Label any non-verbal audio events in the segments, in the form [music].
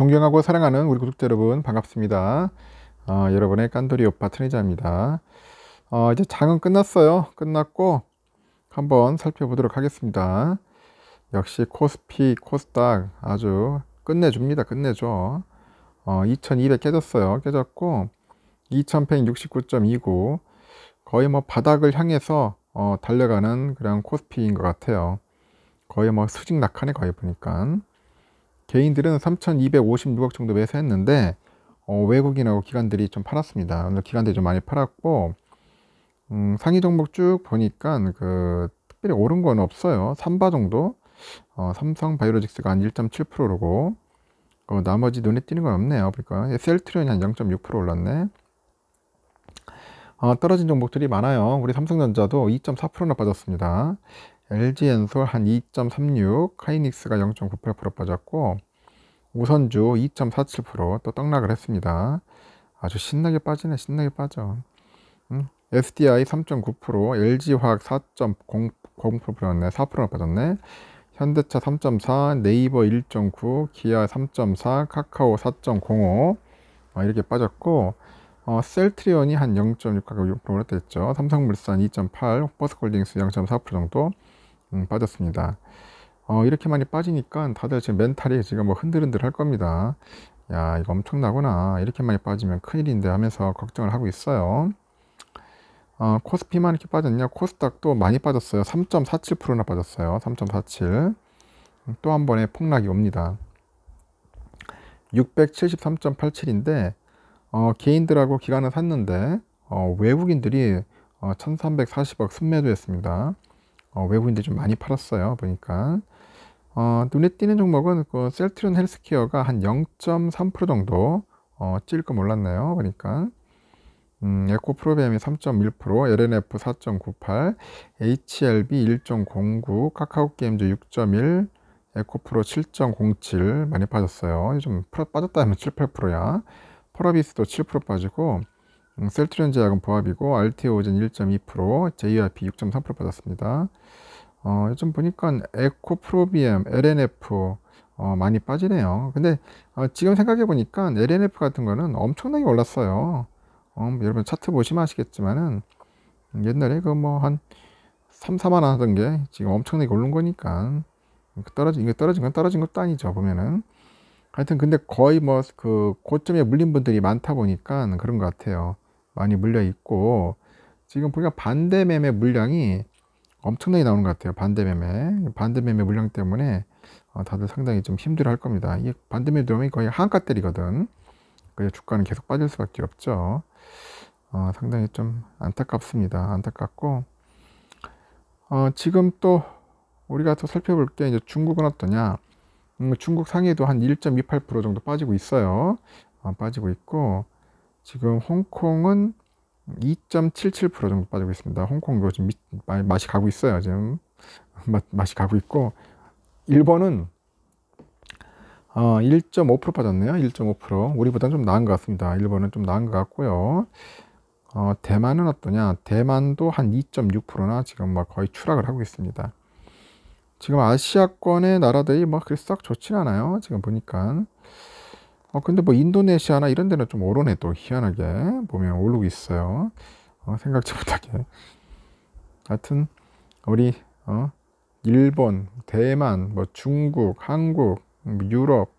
존경하고 사랑하는 우리 구독자 여러분 반갑습니다. 어, 여러분의 깐돌이 오빠 트레자입니다 어, 이제 장은 끝났어요. 끝났고 한번 살펴보도록 하겠습니다. 역시 코스피, 코스닥 아주 끝내줍니다. 끝내죠. 어, 2200 깨졌어요. 깨졌고 2169.29 거의 뭐 바닥을 향해서 어, 달려가는 그런 코스피인 것 같아요. 거의 뭐 수직 낙하네 거의 보니까 개인들은 3,256억 정도 매수했는데 어, 외국인하고 기관들이 좀 팔았습니다. 오늘 기관들이 좀 많이 팔았고 음, 상위 종목 쭉 보니까 그 특별히 오른 건 없어요. 3바 정도 어, 삼성 바이오로직스가 한 1.7%고 어, 나머지 눈에 띄는 건 없네요. 그러니까 셀트리온이 한0.6% 올랐네. 어, 떨어진 종목들이 많아요. 우리 삼성전자도 2.4%나 빠졌습니다. LG 엔솔 한 2.36, 하이닉스가 0.98% 빠졌고 우선주 2.47%또 떡락을 했습니다. 아주 신나게 빠지네 신나게 빠져. 음, SDI 3.9%, LG화학 4.0%였네 4 빠졌네. 현대차 3.4, 네이버 1.9, 기아 3.4, 카카오 4.05 어, 아, 이렇게 빠졌고 어, 셀트리온이 한 0 6가격6% 올랐댔죠. 삼성물산 2.8, 버스콜딩스 0.4% 정도. 음, 빠졌습니다. 어, 이렇게 많이 빠지니까 다들 지금 멘탈이 지금 뭐 흔들흔들 할 겁니다. 야, 이거 엄청나구나. 이렇게 많이 빠지면 큰일인데 하면서 걱정을 하고 있어요. 어, 코스피만 이렇게 빠졌냐? 코스닥도 많이 빠졌어요. 3.47%나 빠졌어요. 3.47. 또 한 번의 폭락이 옵니다. 673.87인데 어, 개인들하고 기간을 샀는데 어, 외국인들이 어, 1340억 순매도했습니다. 어, 외국인들 이좀 많이 팔았어요. 보니까. 어, 눈에 띄는 종목은 그 셀트리온 헬스케어가 한 0.3% 정도 어, 찔거 몰랐네요. 보니까. 음, 에코 프로비엠이 3.1%, LNF 4.98, HLB 1.09, 카카오 게임즈 6.1, 에코프로 7.07 많이 빠졌어요. 좀 빠졌다면 하 7, 8%야. 퍼러비스도 7% 빠지고 음, 셀트리온제 약은 보합이고 RT오젠 1.2%, JRP 6.3% 받았습니다. 어, 요즘 보니까 에코프로비엠, LNF 어, 많이 빠지네요. 근데 어, 지금 생각해 보니까 LNF 같은 거는 엄청나게 올랐어요. 어, 뭐 여러분 차트 보시면 아시겠지만은 옛날에 그 뭐한 3, 4만 원 하던 게 지금 엄청나게 오른 거니까 떨어진 이게 떨어진 건 떨어진 것도 아니죠 보면은 하여튼 근데 거의 뭐 그 고점에 물린 분들이 많다 보니까 그런 것 같아요. 많이 물려 있고 지금 보니까 반대 매매 물량이 엄청나게 나오는 것 같아요. 반대 매매. 반대 매매 물량 때문에 어, 다들 상당히 좀 힘들어 할 겁니다. 이게 반대 매매 들어오면 거의 한가 때리거든. 그래서 주가는 계속 빠질 수밖에 없죠. 어, 상당히 좀 안타깝습니다. 안타깝고 어, 지금 또 우리가 또 살펴볼 게 이제 중국은 어떠냐? 음, 중국 상해도 한 1.28% 정도 빠지고 있어요. 어, 빠지고 있고 지금 홍콩은 2.77% 정도 빠지고 있습니다. 홍콩 도 지금 미, 맛이 가고 있어요. 지금 [laughs] 맛, 맛이 가고 있고 일본은 어, 1.5% 빠졌네요. 1.5% 우리보다는 좀 나은 것 같습니다. 일본은 좀 나은 것 같고요. 어, 대만은 어떠냐? 대만도 한 2.6%나 지금 막 거의 추락을 하고 있습니다. 지금 아시아권의 나라들이 막그게썩 뭐 좋진 않아요. 지금 보니까. 어, 근데 뭐 인도네시아나 이런 데는 좀 오르네 또 희한하게 보면 오르고 있어요. 어, 생각지 [laughs] 못하게. 하여튼 우리 어, 일본, 대만, 뭐 중국, 한국, 음, 유럽,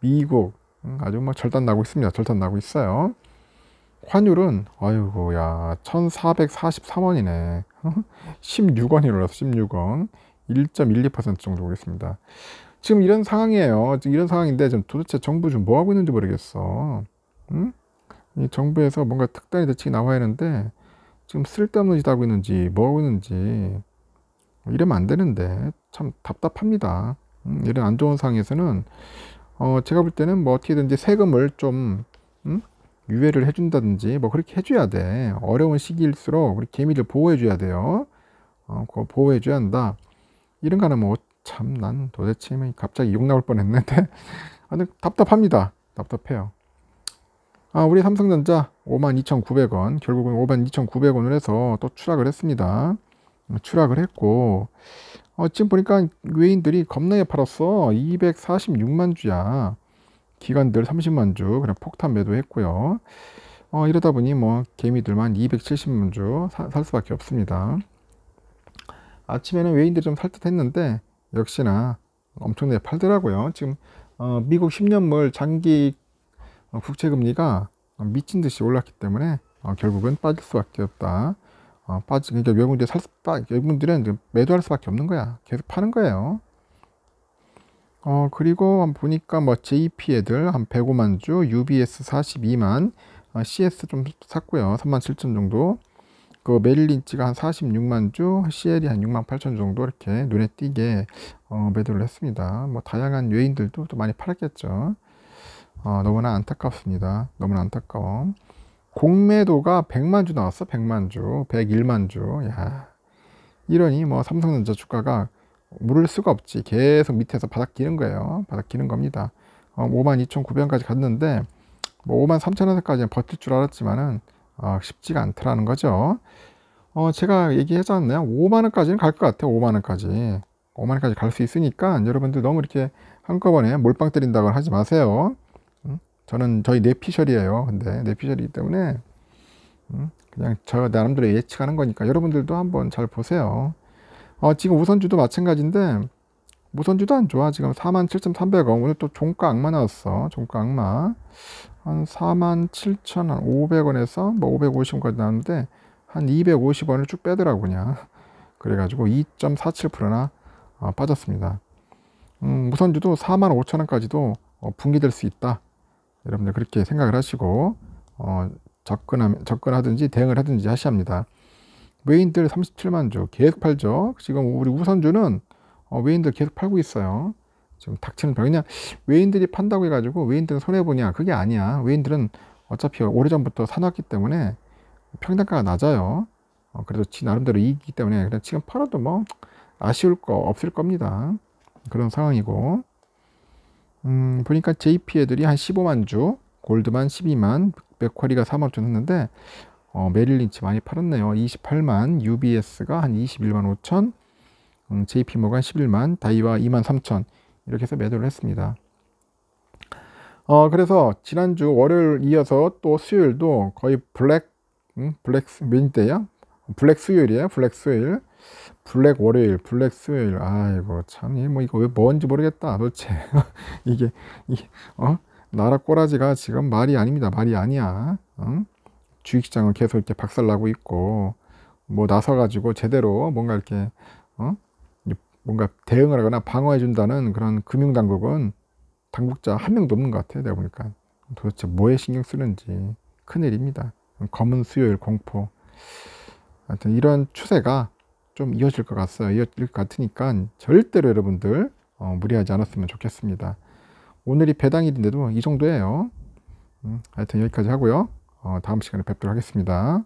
미국 음, 아주 뭐 절단 나고 있습니다. 절단 나고 있어요. 환율은 아유고야 1443원이네. 16원이 올라서 16원 1.12% 정도 오겠습니다. 지금 이런 상황이에요. 지금 이런 상황인데 지금 도대체 정부 지금 뭐 하고 있는지 모르겠어. 응? 이 정부에서 뭔가 특단의 대책이 나와야 하는데 지금 쓸데없는 짓 하고 있는지 뭐 하고 있는지 이러면 안 되는데 참 답답합니다. 음, 이런 안 좋은 상황에서는 어, 제가 볼 때는 뭐 어떻게든지 세금을 좀 음? 유예를 해준다든지 뭐 그렇게 해줘야 돼. 어려운 시기일수록 우리 개미를 보호해줘야 돼요. 어, 그거 보호해줘야 한다. 이런 거는뭐 참난 도대체 갑자기 욕 나올 뻔했는데 [laughs] 아, 답답합니다. 답답해요. 아, 우리 삼성전자 52,900원 결국은 52,900원을 해서 또 추락을 했습니다. 음, 추락을 했고 어, 지금 보니까 외인들이 겁나게 팔았어. 246만 주야. 기관들 30만 주 그냥 폭탄 매도했고요. 어, 이러다 보니 뭐 개미들만 270만 주 살 수밖에 없습니다. 아침에는 외인들이 좀 살 듯 했는데 역시나 엄청나게 팔더라고요. 지금 어, 미국 10년물 장기 어, 국채금리가 어, 미친 듯이 올랐기 때문에 어, 결국은 빠질 수밖에 없다. 어, 빠지 그러니까 외국인들 살 수, 빠, 외국인들은 매도할 수밖에 없는 거야. 계속 파는 거예요. 어 그리고 보니까 뭐 JP 애들 한 105만 주, UBS 42만, 어, CS 좀 샀고요. 3만 7천 정도. 그 메릴 린치가 한 46만 주, CL이 한 6만 8천 정도 이렇게 눈에 띄게 어, 매도를 했습니다. 뭐 다양한 요인들도 또 많이 팔았겠죠. 어, 너무나 안타깝습니다. 너무나 안타까워. 공매도가 100만 주 나왔어. 100만 주, 101만 주. 야 이러니 뭐 삼성전자 주가가 물을 수가 없지. 계속 밑에서 바닥 기는 거예요. 바닥 기는 겁니다. 어, 52,900원까지 갔는데 뭐5 3 0 0 0원까지 버틸 줄 알았지만은 아, 쉽지가 않더라는 거죠. 어, 제가 얘기하지 않나요? 5만원까지는 갈 것 같아요. 5만원까지. 5만원까지 갈 수 있으니까 여러분들 너무 이렇게 한꺼번에 몰빵 때린다고 하지 마세요. 음? 저는 저희 내피셜이에요. 근데 내피셜이기 때문에 음? 그냥 저 나름대로 예측하는 거니까 여러분들도 한번 잘 보세요. 어, 지금 우선주도 마찬가지인데 무선주도 안 좋아. 지금 47,300원. 오늘 또 종가 악마 나왔어. 종가 악마. 한 47,500원에서 뭐 550원까지 나왔는데 한 250원을 쭉 빼더라고 그냥. 그래가지고 2.47%나 어, 빠졌습니다. 음, 무선주도 45,000원까지도 어, 분기될 수 있다. 여러분들 그렇게 생각을 하시고 어, 접근하 접근하든지 대응을 하든지 하셔야 합니다. 메인들 37만 주 계속 팔죠. 지금 우리 우선주는 어, 외인들 계속 팔고 있어요. 지금 닥치는 병. 그냥 외인들이 판다고 해가지고 외인들은 손해보냐. 그게 아니야. 외인들은 어차피 오래전부터 사놨기 때문에 평단가가 낮아요. 어, 그래도 지 나름대로 이익이기 때문에 그냥 지금 팔아도 뭐 아쉬울 거 없을 겁니다. 그런 상황이고. 음, 보니까 JP 애들이 한 15만 주, 골드만 12만, 백화리가 3만 주 했는데, 어, 메릴린치 많이 팔았네요. 28만, UBS가 한 21만 5천, 음, j p 모가 11만, 다이와 2만 3천 이렇게 해서 매도를 했습니다. 어, 그래서 지난주 월요일 이어서 또 수요일도 거의 블랙, 음, 블랙, 몇인데요? 블랙 수요일이에요. 블랙 수요일. 블랙 월요일, 블랙 수요일. 아이고, 참, 뭐, 이거 왜 뭔지 모르겠다, 도대체. [laughs] 이게, 이 어? 나라 꼬라지가 지금 말이 아닙니다. 말이 아니야. 응? 주식시장은 계속 이렇게 박살나고 있고, 뭐, 나서가지고 제대로 뭔가 이렇게, 어? 뭔가 대응을 하거나 방어해 준다는 그런 금융당국은 당국자 한 명도 없는 것 같아요. 내가 보니까 도대체 뭐에 신경 쓰는지 큰일입니다. 검은 수요일 공포. 하여튼 이런 추세가 좀 이어질 것 같아요. 이어질 것 같으니까 절대로 여러분들 어, 무리하지 않았으면 좋겠습니다. 오늘이 배당일인데도 이 정도예요. 음, 하여튼 여기까지 하고요. 어, 다음 시간에 뵙도록 하겠습니다.